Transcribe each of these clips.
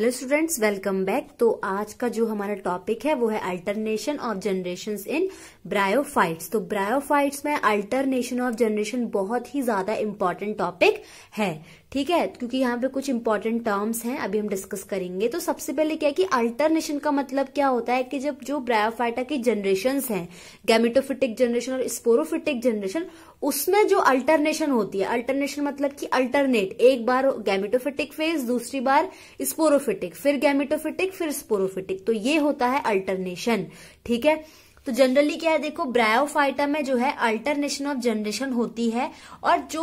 Hello students welcome back तो आज का जो हमारा टॉपिक है वो है alternation of generation in bryophytes तो ब्रायोफाइट्स में अल्टरनेशन ऑफ जनरेशन बहुत ही ज्यादा इम्पोर्टेंट टॉपिक है ठीक है क्योंकि यहाँ पे कुछ इंपॉर्टेंट टर्म्स हैं अभी हम डिस्कस करेंगे तो सबसे पहले क्या है कि अल्टरनेशन का मतलब क्या होता है कि जब जो ब्रायोफाइटा की जनरेशन हैं गैमिटोफिटिक जनरेशन और स्पोरोफिटिक जनरेशन उसमें जो अल्टरनेशन होती है अल्टरनेशन मतलब कि अल्टरनेट एक बार गैमिटोफिटिक फेज दूसरी बार स्पोरोफिटिक फिर गैमिटोफिटिक फिर स्पोरोफिटिक तो ये होता है अल्टरनेशन ठीक है तो जनरली क्या है देखो ब्रायोफाइटा में जो है अल्टरनेशन ऑफ जनरेशन होती है और जो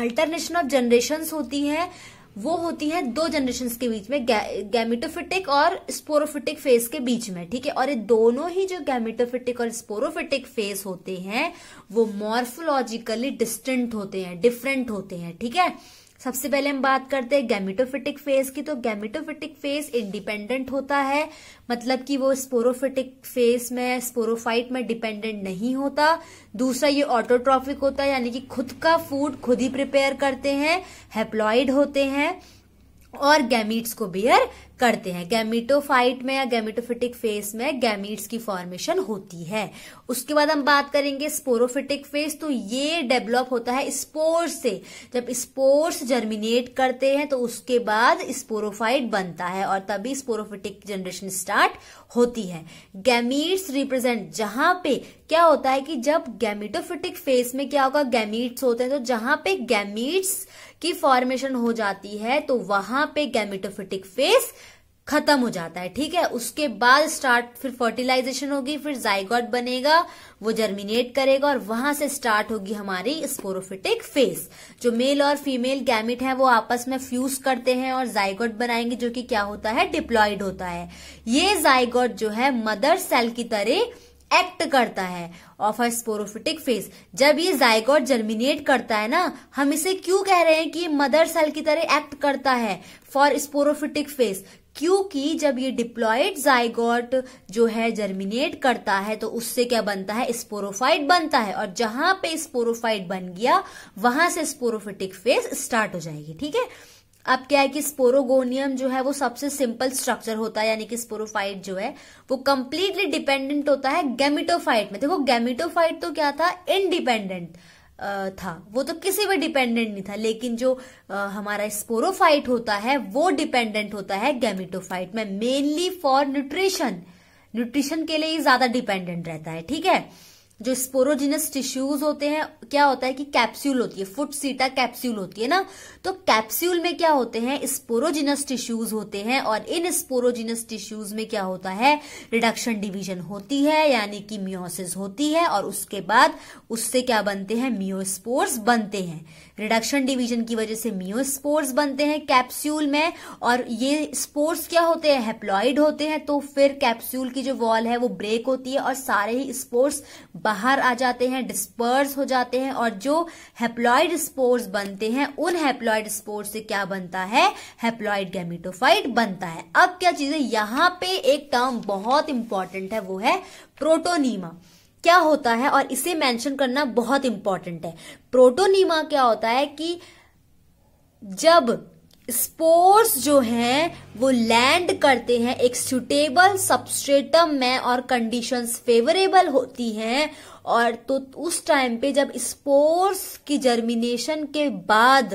अल्टरनेशन ऑफ जनरेशन होती है वो होती है दो जनरेशन के बीच में गैमिटोफिटिक और स्पोरोफिटिक फेज के बीच में ठीक है और ये दोनों ही जो गैमिटोफिटिक और स्पोरोफिटिक फेज होते हैं वो मॉर्फोलॉजिकली डिस्टेंट होते हैं डिफरेंट होते हैं ठीक है थीके? सबसे पहले हम बात करते हैं गैमिटोफिटिक फेज की तो गैमिटोफिटिक फेज इंडिपेंडेंट होता है मतलब कि वो स्पोरोफिटिक फेज में स्पोरोफाइट में डिपेंडेंट नहीं होता दूसरा ये ऑटोट्रॉफिक होता है यानी कि खुद का फूड खुद ही प्रिपेयर करते हैं हेप्लॉइड होते हैं और गैमीट्स को बियर करते हैं गैमिटोफाइट में या गैमिटोफिटिक फेस में गैमिट्स की फॉर्मेशन होती है उसके बाद हम बात करेंगे स्पोरोफिटिक फेस तो ये डेवलप होता है स्पोर्स से जब स्पोर्स जर्मिनेट करते हैं तो उसके बाद स्पोरोफाइट बनता है और तभी स्पोरोफिटिक जनरेशन स्टार्ट होती है गैमिट्स रिप्रेजेंट जहां पे क्या होता है कि जब गैमिटोफिटिक फेस में क्या होगा गैमिट्स होते हैं तो जहां पे गैमिट्स की फॉर्मेशन हो जाती है तो वहां पे गैमिटोफिटिक फेस खत्म हो जाता है ठीक है उसके बाद स्टार्ट फिर फर्टिलाइजेशन होगी फिर जाइगॉट बनेगा वो जर्मिनेट करेगा और वहां से स्टार्ट होगी हमारी स्पोरोफिटिक फेज जो मेल और फीमेल गैमिट है वो आपस में फ्यूज करते हैं और जाइगॉट बनाएंगे जो कि क्या होता है डिप्लॉयड होता है ये जाइगॉट जो है मदर सेल की तरह एक्ट करता है ऑफ अ स्पोरोफिटिक फेज जब ये जायगॉट जर्मिनेट करता है ना हम इसे क्यों कह रहे हैं कि मदर सेल की तरह एक्ट करता है फॉर स्पोरोफिटिक फेज क्योंकि जब ये डिप्लॉयड जाइगोट जो है जर्मिनेट करता है तो उससे क्या बनता है स्पोरोफाइट बनता है और जहां पे स्पोरोफाइट बन गया वहां से स्पोरोफिटिक फेज स्टार्ट हो जाएगी ठीक है अब क्या है कि स्पोरोगोनियम जो है वो सबसे सिंपल स्ट्रक्चर होता है यानी कि स्पोरोफाइट जो है वो कंप्लीटली डिपेंडेंट होता है गैमिटोफाइट में देखो गैमिटोफाइट तो क्या था इनडिपेंडेंट था वो तो किसी पे डिपेंडेंट नहीं था लेकिन जो हमारा स्पोरोफाइट होता है वो डिपेंडेंट होता है गैमिटोफाइट में मेनली फॉर न्यूट्रिशन न्यूट्रिशन के लिए ज्यादा डिपेंडेंट रहता है ठीक है जो स्पोरोजिनस टिश्यूज होते हैं क्या होता है कि कैप्सूल होती है फुट सीटा कैप्सूल होती है ना तो कैप्सूल में क्या होते हैं स्पोरोजिनस टिश्यूज होते हैं और इन स्पोरोजिनस टिश्यूज में क्या होता है रिडक्शन डिवीजन होती है यानी कि मियोसिस होती है और उसके बाद उससे क्या बनते हैं मियोस्पोर्स बनते हैं रिडक्शन डिवीजन की वजह से मियोस्पोर्स बनते हैं कैप्स्यूल में और ये स्पोर्स क्या होते हैं हेप्लॉइड होते हैं तो फिर कैप्स्यूल की जो वॉल है वो ब्रेक होती है और सारे ही स्पोर्स बाहर आ जाते हैं डिस्पर्स हो जाते जाते हैं और जो हेप्लॉयड स्पोर्स बनते हैं उन हेप्लॉयड स्पोर्स से क्या बनता है हेप्लॉयड गैमिटोफाइट बनता है अब क्या चीज है यहाँ पे एक टर्म बहुत इंपॉर्टेंट है वो है प्रोटोनीमा क्या होता है और इसे मेंशन करना बहुत इंपॉर्टेंट है प्रोटोनीमा क्या होता है कि जब स्पोर्स जो हैं वो लैंड करते हैं एक सुटेबल सबस्ट्रेटम में और कंडीशंस फेवरेबल होती हैं और तो उस टाइम पे जब स्पोर्स की जर्मिनेशन के बाद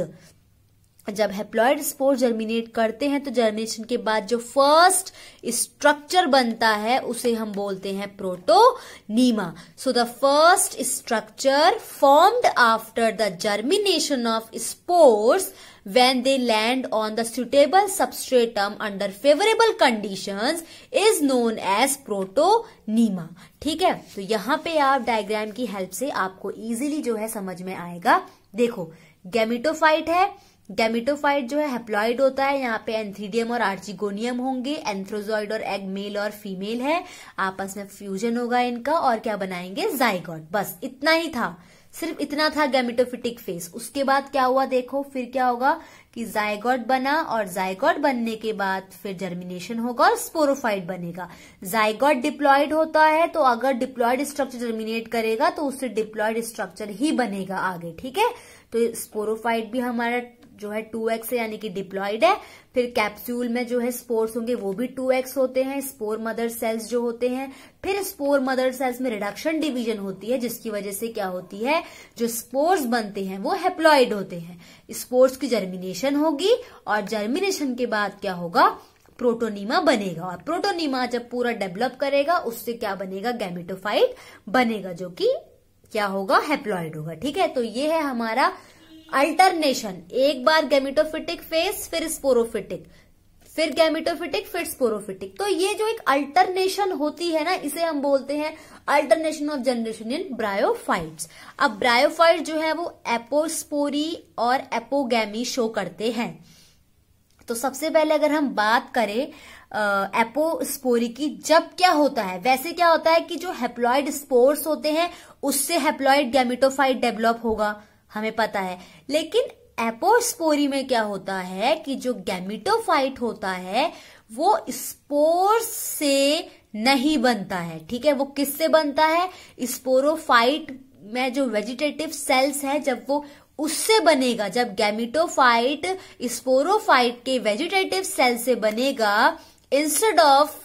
जब हेप्लॉयड स्पोर जर्मिनेट करते हैं तो जर्मिनेशन के बाद जो फर्स्ट स्ट्रक्चर बनता है उसे हम बोलते हैं protonema so the first structure formed after the germination of spores when they land on the suitable substratum under favourable condition is known as protonema ठीक है तो यहाँ पे आप डायग्राम की हेल्प से आपको इजिली जो है समझ में आएगा देखो गेमिटोफाइट है गैमिटोफाइट जो है हेप्लॉइड होता है यहाँ पे एंथ्रीडियम और आर्चिगोनियम होंगे एंथ्रोजॉइड और एग मेल और फीमेल है आपस में फ्यूजन होगा इनका और क्या बनाएंगे जाइगॉट बस इतना ही था सिर्फ इतना था गैमिटोफिटिक फेस उसके बाद क्या हुआ देखो फिर क्या होगा कि जायगॉट बना और जायगॉट बनने के बाद फिर जर्मिनेशन होगा और स्पोरोफाइट बनेगा जायगॉट डिप्लॉयड होता है तो अगर डिप्लॉयड स्ट्रक्चर जर्मिनेट करेगा तो उससे डिप्लॉयड स्ट्रक्चर ही बनेगा आगे ठीक है तो स्पोरोफाइट भी हमारा जो है टू एक्स है यानी कि डिप्लॉइड है फिर कैप्सूल में जो है स्पोर्स होंगे वो भी टू एक्स होते हैं स्पोर मदर सेल्स जो होते हैं फिर स्पोर मदर सेल्स में रिडक्शन डिवीजन होती है जिसकी वजह से क्या होती है जो स्पोर्स बनते हैं वो हेप्लॉइड होते हैं स्पोर्स की जर्मिनेशन होगी और जर्मिनेशन के बाद क्या होगा प्रोटोनीमा बनेगा और प्रोटोनीमा जब पूरा डेवलप करेगा उससे क्या बनेगा गैमिटोफाइट बनेगा जो कि क्या होगा हेप्लॉइड होगा ठीक है तो ये है हमारा अल्टरनेशन एक बार गैमिटोफिटिक फेस फिर स्पोरोफिटिक फिर गैमिटोफिटिक फिर स्पोरोफिटिक तो ये जो एक अल्टरनेशन होती है ना इसे हम बोलते हैं alternation of generation in bryophytes अब ब्रायोफाइट जो है वो एपोस्पोरी और एपोगैमी शो करते हैं तो सबसे पहले अगर हम बात करें एपोस्पोरी की जब क्या होता है वैसे क्या होता है कि जो हेप्लॉयड स्पोर्स होते हैं उससे हेप्लॉयड गैमिटोफाइट डेवलप होगा हमें पता है लेकिन एपोस्पोरी में क्या होता है कि जो गैमिटोफाइट होता है वो स्पोर से नहीं बनता है ठीक है वो किससे बनता है स्पोरोफाइट में जो वेजिटेटिव सेल्स है जब वो उससे बनेगा जब गैमिटोफाइट स्पोरोफाइट के वेजिटेटिव सेल से बनेगा इंस्टेड ऑफ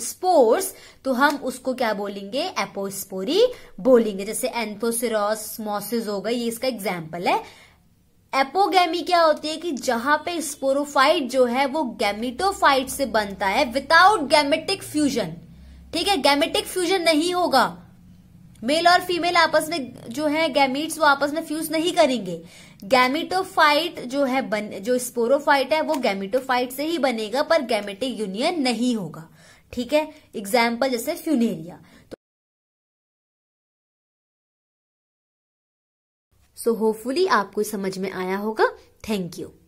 स्पोर्स तो हम उसको क्या बोलेंगे एपोस्पोरी बोलेंगे जैसे एंथोसिरोस मॉसिस हो गई ये इसका एग्जाम्पल है एपोगेमी क्या होती है कि जहां पे स्पोरोफाइट जो है वो गैमिटोफाइट से बनता है विदाउट गैमेटिक फ्यूजन ठीक है गैमेटिक फ्यूजन नहीं होगा मेल और फीमेल आपस में जो है गैमिट्स वो आपस में फ्यूज नहीं करेंगे गैमिटोफाइट जो है बन, जो स्पोरोफाइट है वो गैमिटोफाइट से ही बनेगा पर गैमेटिक यूनियन नहीं होगा ठीक है एग्जाम्पल जैसे फ्यूनेरिया तो सो होपफुली आपको समझ में आया होगा थैंक यू